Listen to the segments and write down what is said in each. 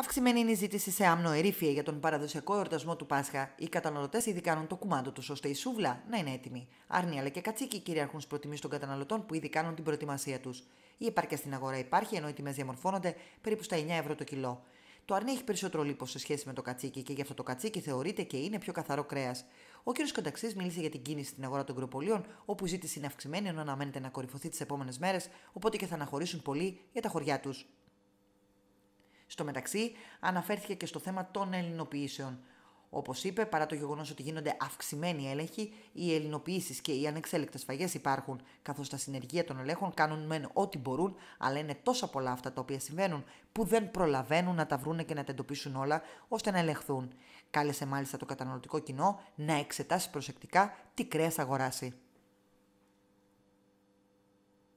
Αυξημένη είναι η ζήτηση σε άμνο ερήφια για τον παραδοσιακό εορτασμό του Πάσχα. Οι καταναλωτές ήδη κάνουν το κουμάντο τους, ώστε η σούβλα να είναι έτοιμη. Άρνη αλλά και κατσίκι κυριαρχούν στις προτιμήσεις των καταναλωτών που ήδη κάνουν την προετοιμασία τους. Η επάρκεια στην αγορά υπάρχει, ενώ οι τιμές διαμορφώνονται περίπου στα 9 ευρώ το κιλό. Το αρνί έχει περισσότερο λίπος σε σχέση με το κατσίκι και γι' αυτό το κατσίκι θεωρείται και είναι πιο καθαρό κρέας. Ο κ. Κονταξής μίλησε για την κίνηση στην αγορά των κροπολίων, όπου η ζήτηση αυξημένη ενώ αναμένεται να κορυφωθεί τις επόμενες μέρες, οπότε και θα αναχωρήσουν πολύ για τα χωριά τους. Στο μεταξύ, αναφέρθηκε και στο θέμα των ελληνοποιήσεων. Όπως είπε, παρά το γεγονός ότι γίνονται αυξημένοι έλεγχοι, οι ελληνοποιήσεις και οι ανεξέλεκτες φαγές υπάρχουν, καθώς τα συνεργεία των ελέγχων κάνουν μεν ό,τι μπορούν, αλλά είναι τόσα πολλά αυτά τα οποία συμβαίνουν, που δεν προλαβαίνουν να τα βρούνε και να τα εντοπίσουν όλα, ώστε να ελεγχθούν. Κάλεσε μάλιστα το καταναλωτικό κοινό να εξετάσει προσεκτικά τι κρέας αγοράσει.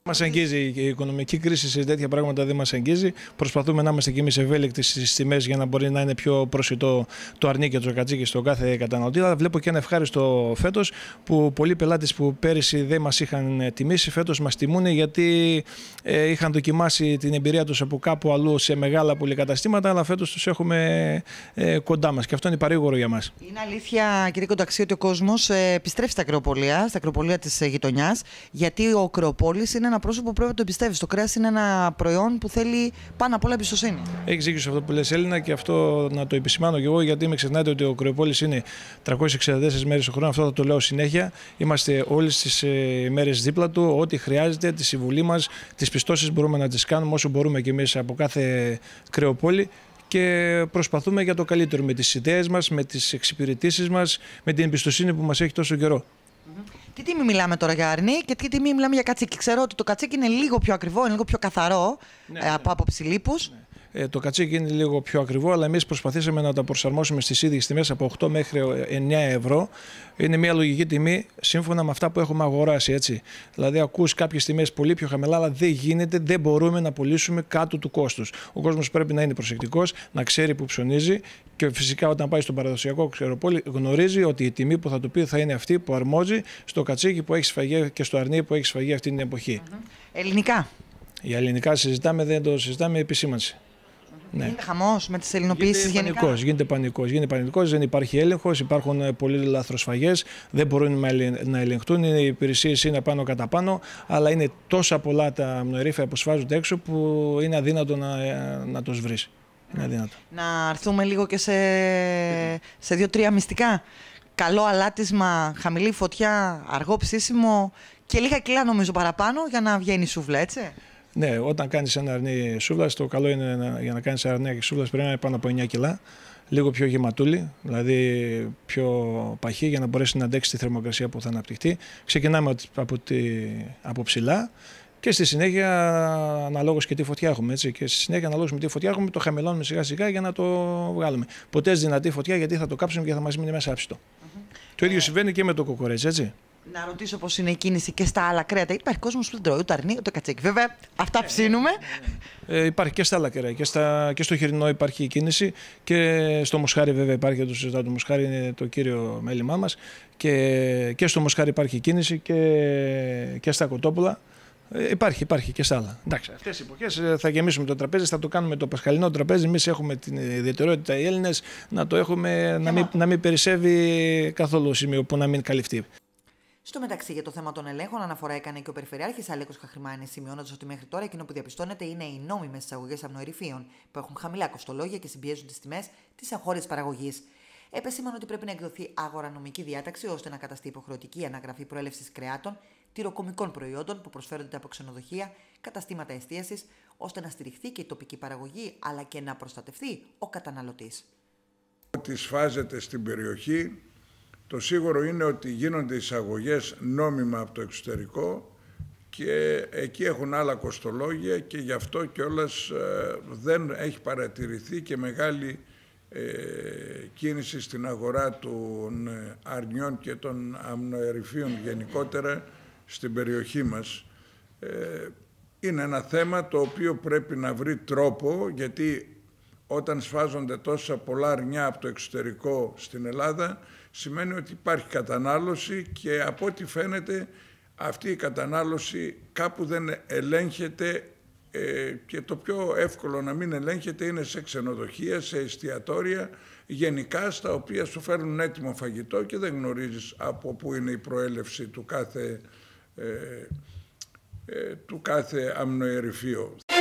Μας αγγίζει η οικονομική κρίση σε τέτοια πράγματα, δεν μας αγγίζει. Προσπαθούμε να είμαστε κι εμείς ευέλικτοι στις τιμές για να μπορεί να είναι πιο προσιτό το αρνί και το κατσίκι στον κάθε καταναλωτή. Αλλά βλέπω και ένα ευχάριστο φέτος που πολλοί πελάτες που πέρυσι δεν μας είχαν τιμήσει, φέτος μας τιμούν γιατί ε, είχαν δοκιμάσει την εμπειρία τους από κάπου αλλού σε μεγάλα πολυκαταστήματα. Αλλά φέτος τους έχουμε ε, κοντά μας και αυτό είναι παρήγορο για μας. Είναι αλήθεια, κύριε Κονταξί, ότι ο κόσμος ε, επιστρέφει στα ακροπολία, στα ακροπολία της γειτονιάς, γιατί ο Ακροπόλη είναι ένα πρόσωπο που πρέπει να το εμπιστεύεις. Το κρέας είναι ένα προϊόν που θέλει πάνω απ' όλα εμπιστοσύνη. Έχει δίκιο σε αυτό που λες, Έλληνα, και αυτό να το επισημάνω κι εγώ, γιατί με ξεχνάτε ότι ο Κρεοπόλης είναι 364 μέρες το χρόνο. Αυτό θα το λέω συνέχεια. Είμαστε όλες τις ε, μέρε δίπλα του. Ό,τι χρειάζεται, τη συμβουλή μας, τις πιστώσεις μπορούμε να τις κάνουμε όσο μπορούμε κι εμείς από κάθε Κρεοπόλη και προσπαθούμε για το καλύτερο με τις ιδέες μας, με τις εξυπηρετήσεις μας, με την εμπιστοσύνη που μας έχει τόσο καιρό. Τι τιμή μιλάμε τώρα για αρνί και τι τιμή μιλάμε για κατσίκι. Ξέρω ότι το κατσίκι είναι λίγο πιο ακριβό, είναι λίγο πιο καθαρό ναι, ε, ναι από ναι. άποψη λίπους. Ναι. Ε, το κατσίκι είναι λίγο πιο ακριβό, αλλά εμείς προσπαθήσαμε να τα προσαρμόσουμε στις ίδιες τιμές από 8 μέχρι 9 ε, ευρώ. Είναι μια λογική τιμή σύμφωνα με αυτά που έχουμε αγοράσει. Έτσι. Δηλαδή, ακούς κάποιες τιμές πολύ πιο χαμηλά, αλλά δεν γίνεται, δεν μπορούμε να πουλήσουμε κάτω του κόστους. Ο κόσμος πρέπει να είναι προσεκτικός, να ξέρει που ψωνίζει και φυσικά όταν πάει στον παραδοσιακό ξεροπόλη γνωρίζει ότι η τιμή που θα του πει θα είναι αυτή που αρμόζει στο κατσίκι που έχει σφαγεί και στο αρνί που έχει σφαγεί αυτή την εποχή. Ελληνικά. Για ελληνικά συζητάμε, δεν το συζητάμε, επισήμανση. Ναι. Γίνεται χαμός με τις ελληνοποιήσει γενικά. Πανικός, γίνεται πανικός. Γίνεται πανικός, δεν υπάρχει έλεγχος, υπάρχουν ε, πολλοί λαθροσφαγέ, δεν μπορούν να ελεγχτούν. Οι υπηρεσίες είναι πάνω κατά πάνω, αλλά είναι τόσα πολλά τα μνοερήφια που σφάζονται έξω που είναι αδύνατο να, ε, να του βρει. Ναι. Να έρθουμε λίγο και σε, σε δύο-τρία μυστικά. Καλό αλάτισμα, χαμηλή φωτιά, αργό ψήσιμο και λίγα κιλά νομίζω παραπάνω για να βγαίνει η σουβλά, έτσι. Ναι, όταν κάνεις ένα αρνί σούβλας, το καλό είναι να, για να κάνεις αρνί σούβλας πρέπει να είναι πάνω από 9 κιλά. Λίγο πιο γεματούλη, δηλαδή πιο παχύ για να μπορέσει να αντέξει τη θερμοκρασία που θα αναπτυχθεί. Ξεκινάμε από, τη, από ψηλά και στη συνέχεια αναλόγως και τι φωτιά έχουμε. Έτσι. Και στη συνέχεια αναλόγως με τι φωτιά έχουμε, το χαμηλώνουμε σιγά σιγά για να το βγάλουμε. Ποτέ δυνατή φωτιά γιατί θα το κάψουμε και θα μας μείνει μέσα άψητο. Το ίδιο ε. συμβαίνει και με το κοκορέτσι, έτσι. Να ρωτήσω πώς είναι η κίνηση και στα άλλα κρέατα. Υπάρχει κόσμος που δεν τρώει ούτε αρνί ούτε κατσίκι. Βέβαια, αυτά ε, ψήνουμε. Ε, ε, ε, υπάρχει και στα άλλα κρέα. Και, στα, και στο χοιρινό υπάρχει η κίνηση. Και στο μοσχάρι, βέβαια, υπάρχει. το συζητάω. Το μοσχάρι είναι το κύριο μέλημά μας. Και, και στο μοσχάρι υπάρχει η κίνηση και, και στα κοτόπουλα. Υπάρχει, υπάρχει και στα άλλα. Εντάξει, αυτές οι εποχές θα γεμίσουμε το τραπέζι, θα το κάνουμε το πασχαλινό τραπέζι. Εμείς έχουμε την ιδιαιτερότητα οι Έλληνες να το έχουμε, να μην, να μην περισσεύει καθόλου σημείο που να μην καλυφθεί. Στο μεταξύ, για το θέμα των ελέγχων, αναφορά έκανε και ο Περιφερειάρχης Αλέκο Καχρημάνη, σημειώνοντας ότι μέχρι τώρα εκείνο που διαπιστώνεται είναι οι νόμιμες εισαγωγές αμνοερηφίων, που έχουν χαμηλά κοστολόγια και συμπιέζουν τις τιμές της αγόρια παραγωγής. Επεσήμανε ότι πρέπει να εκδοθεί αγορανομική διάταξη ώστε να καταστεί υποχρεωτική η αναγραφή προέλευσης κρεάτων, τυροκομικών προϊόντων που προσφέρονται από ξενοδοχεία, καταστήματα εστίασης, ώστε να στηριχθεί και η τοπική παραγωγή αλλά και να προστατευτεί ο καταναλωτής. Ότι σφάζεται στην περιοχή το σίγουρο είναι ότι γίνονται εισαγωγές νόμιμα από το εξωτερικό και εκεί έχουν άλλα κοστολόγια και γι' αυτό κιόλας ε, δεν έχει παρατηρηθεί και μεγάλη ε, κίνηση στην αγορά των ε, αρνιών και των αμνοερυφίων γενικότερα στην περιοχή μας. Είναι ένα θέμα το οποίο πρέπει να βρει τρόπο γιατί όταν σφάζονται τόσα πολλά αρνιά από το εξωτερικό στην Ελλάδα, σημαίνει ότι υπάρχει κατανάλωση και από ό,τι φαίνεται αυτή η κατανάλωση κάπου δεν ελέγχεται ε, και το πιο εύκολο να μην ελέγχεται είναι σε ξενοδοχεία, σε εστιατόρια, γενικά στα οποία σου φέρνουν έτοιμο φαγητό και δεν γνωρίζεις από πού είναι η προέλευση του κάθε, ε, ε κάθε